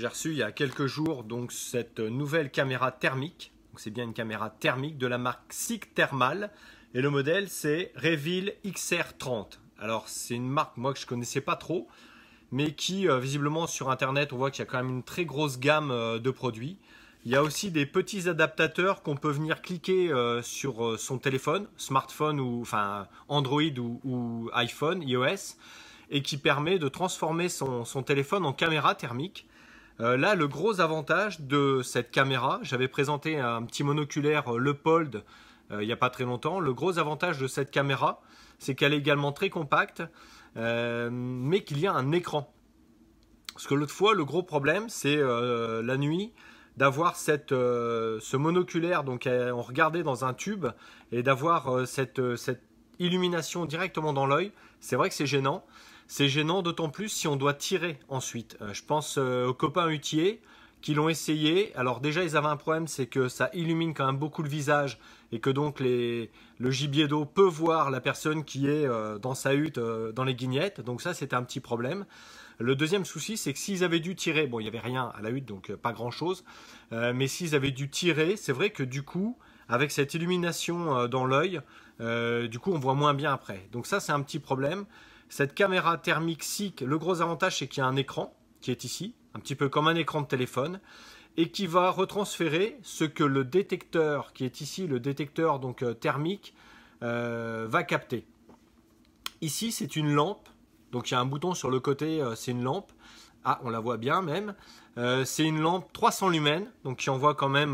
J'ai reçu il y a quelques jours donc cette nouvelle caméra thermique. C'est bien une caméra thermique de la marque Sig Thermal. Et le modèle, c'est Reveal XR30. Alors, c'est une marque, moi, que je ne connaissais pas trop, mais qui, euh, visiblement, sur Internet, on voit qu'il y a quand même une très grosse gamme euh, de produits. Il y a aussi des petits adaptateurs qu'on peut venir cliquer euh, sur son téléphone, smartphone ou enfin Android ou, iPhone, iOS, et qui permet de transformer son téléphone en caméra thermique. Euh, là, le gros avantage de cette caméra, j'avais présenté un petit monoculaire euh, Leopold euh, il n'y a pas très longtemps. Le gros avantage de cette caméra, c'est qu'elle est également très compacte, mais qu'il y a un écran. Parce que l'autre fois, le gros problème, c'est la nuit, d'avoir ce monoculaire donc on regardait dans un tube et d'avoir cette, cette illumination directement dans l'œil, c'est vrai que c'est gênant. C'est gênant d'autant plus si on doit tirer ensuite. Euh, je pense euh, aux copains hutiers qui l'ont essayé. Alors déjà, ils avaient un problème, c'est que ça illumine quand même beaucoup le visage et que donc les, le gibier d'eau peut voir la personne qui est euh, dans sa hutte, dans les guignettes. Donc ça, c'était un petit problème. Le deuxième souci, c'est que s'ils avaient dû tirer, bon, il n'y avait rien à la hutte, donc pas grand-chose, mais s'ils avaient dû tirer, c'est vrai que du coup, avec cette illumination dans l'œil, euh, du coup, on voit moins bien après. Donc ça, c'est un petit problème. Cette caméra thermique SIC, le gros avantage, c'est qu'il y a un écran qui est ici, un petit peu comme un écran de téléphone, et qui va retransférer ce que le détecteur, qui est ici le détecteur donc euh, thermique, euh, va capter. Ici, c'est une lampe. Donc il y a un bouton sur le côté, c'est une lampe. Ah, on la voit bien même. c'est une lampe 300 lumens, donc qui envoie quand même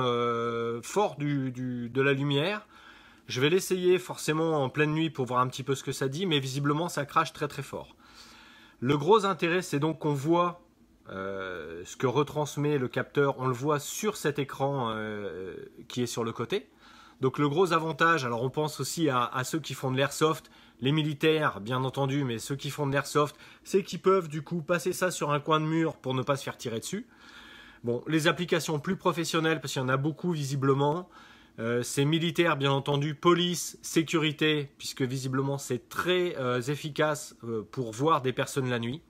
fort de la lumière. Je vais l'essayer forcément en pleine nuit pour voir un petit peu ce que ça dit, mais visiblement ça crache très très fort. Le gros intérêt, c'est donc qu'on voit euh, ce que retransmet le capteur, on le voit sur cet écran euh, qui est sur le côté. Donc le gros avantage, alors on pense aussi à, à ceux qui font de l'airsoft, les militaires bien entendu, mais ceux qui font de l'airsoft, c'est qu'ils peuvent du coup passer ça sur un coin de mur pour ne pas se faire tirer dessus. Bon, les applications plus professionnelles, parce qu'il y en a beaucoup visiblement, euh, c'est militaire, bien entendu, police, sécurité, puisque visiblement c'est très euh, efficace euh, pour voir des personnes la nuit.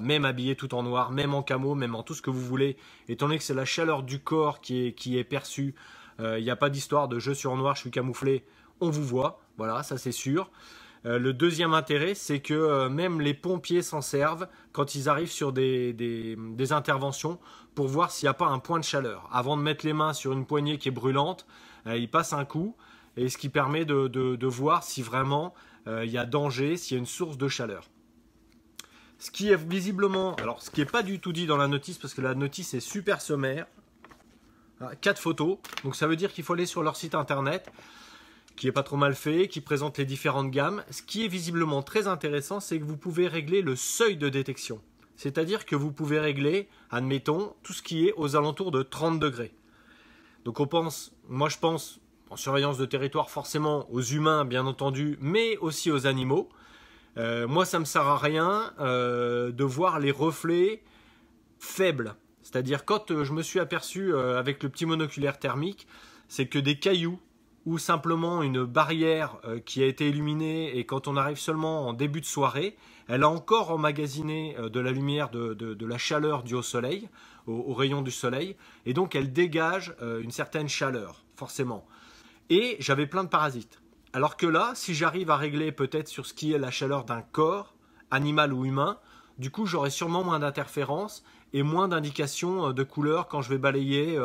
même habillé tout en noir, même en camo, même en tout ce que vous voulez, étant donné que c'est la chaleur du corps qui est, perçue, il n'y a pas d'histoire de je suis en noir, je suis camouflé, on vous voit, voilà, ça c'est sûr. le deuxième intérêt, c'est que même les pompiers s'en servent quand ils arrivent sur des interventions pour voir s'il n'y a pas un point de chaleur. Avant de mettre les mains sur une poignée qui est brûlante, euh, il passe un coup, et ce qui permet de, voir si vraiment euh, il y a danger, s'il y a une source de chaleur. Ce qui est visiblement, alors ce qui n'est pas du tout dit dans la notice, parce que la notice est super sommaire, 4 ah, photos, donc ça veut dire qu'il faut aller sur leur site internet, qui est pas trop mal fait, qui présente les différentes gammes. Ce qui est visiblement très intéressant, c'est que vous pouvez régler le seuil de détection. C'est-à-dire que vous pouvez régler, admettons, tout ce qui est aux alentours de 30 degrés. Donc on pense, moi je pense en surveillance de territoire forcément aux humains bien entendu, mais aussi aux animaux. Euh, moi ça me sert à rien euh, de voir les reflets faibles. C'est-à-dire quand euh, je me suis aperçu avec le petit monoculaire thermique, c'est que des cailloux ou simplement une barrière euh, qui a été illuminée et quand on arrive seulement en début de soirée, elle a encore emmagasiné euh, de la lumière, de, la chaleur due au soleil, au, rayons rayon du soleil, et donc elle dégage euh, une certaine chaleur, forcément. Et j'avais plein de parasites. Alors que là, si j'arrive à régler peut-être sur ce qui est la chaleur d'un corps, animal ou humain, du coup j'aurai sûrement moins d'interférences et moins d'indications de couleur quand je vais balayer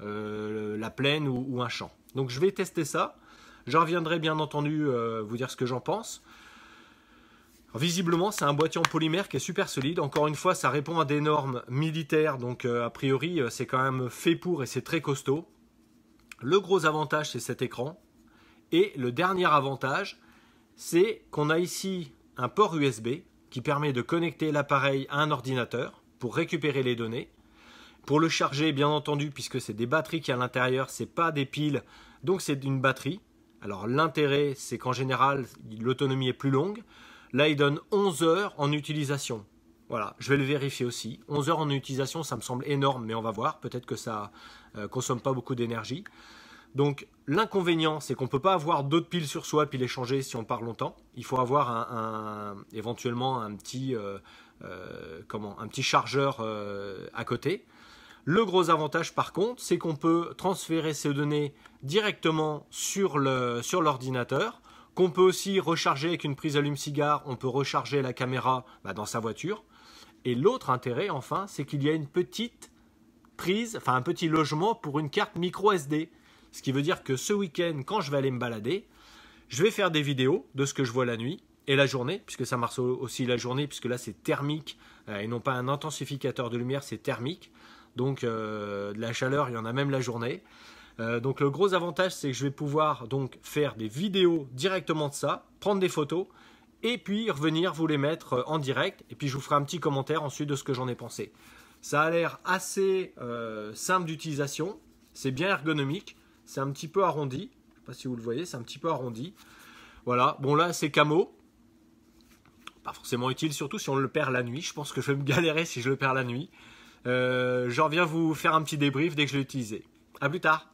la plaine ou un champ. Donc je vais tester ça. je reviendrai bien entendu euh, vous dire ce que j'en pense. visiblement, c'est un boîtier en polymère qui est super solide. Encore une fois, ça répond à des normes militaires, donc euh, a priori, euh, c'est quand même fait pour et c'est très costaud. Le gros avantage, c'est cet écran. Et le dernier avantage, c'est qu'on a ici un port USB qui permet de connecter l'appareil à un ordinateur pour récupérer les données pour le charger, bien entendu, puisque c'est des batteries qui à l'intérieur, c'est pas des piles, donc c'est une batterie. Alors l'intérêt, c'est qu'en général, l'autonomie est plus longue. Là, il donne 11 heures en utilisation. Voilà, je vais le vérifier aussi. 11 heures en utilisation, ça me semble énorme, mais on va voir. Peut-être que ça euh, consomme pas beaucoup d'énergie. Donc l'inconvénient, c'est qu'on ne peut pas avoir d'autres piles sur soi puis les changer si on part longtemps. Il faut avoir éventuellement un petit, euh, euh, un petit chargeur à côté. Le gros avantage par contre, c'est qu'on peut transférer ces données directement sur l'ordinateur, sur qu'on peut aussi recharger avec une prise allume-cigare, on peut recharger la caméra bah, dans sa voiture. Et l'autre intérêt enfin, c'est qu'il y a une petite prise, enfin un petit logement pour une carte micro SD. Ce qui veut dire que ce week-end, quand je vais aller me balader, je vais faire des vidéos de ce que je vois la nuit et la journée, puisque ça marche aussi la journée, puisque là c'est thermique euh, et non pas un intensificateur de lumière, c'est thermique. Donc euh, de la chaleur, il y en a même la journée. Euh, donc le gros avantage, c'est que je vais pouvoir donc faire des vidéos directement de ça, prendre des photos et puis revenir vous les mettre euh, en direct. Et puis je vous ferai un petit commentaire ensuite de ce que j'en ai pensé. Ça a l'air assez simple d'utilisation, c'est bien ergonomique, c'est un petit peu arrondi. Je ne sais pas si vous le voyez, c'est un petit peu arrondi. Voilà, bon là c'est camo. Pas forcément utile, surtout si on le perd la nuit. Je pense que je vais me galérer si je le perds la nuit. Euh, je reviens vous faire un petit débrief dès que je l'ai utilisé. A plus tard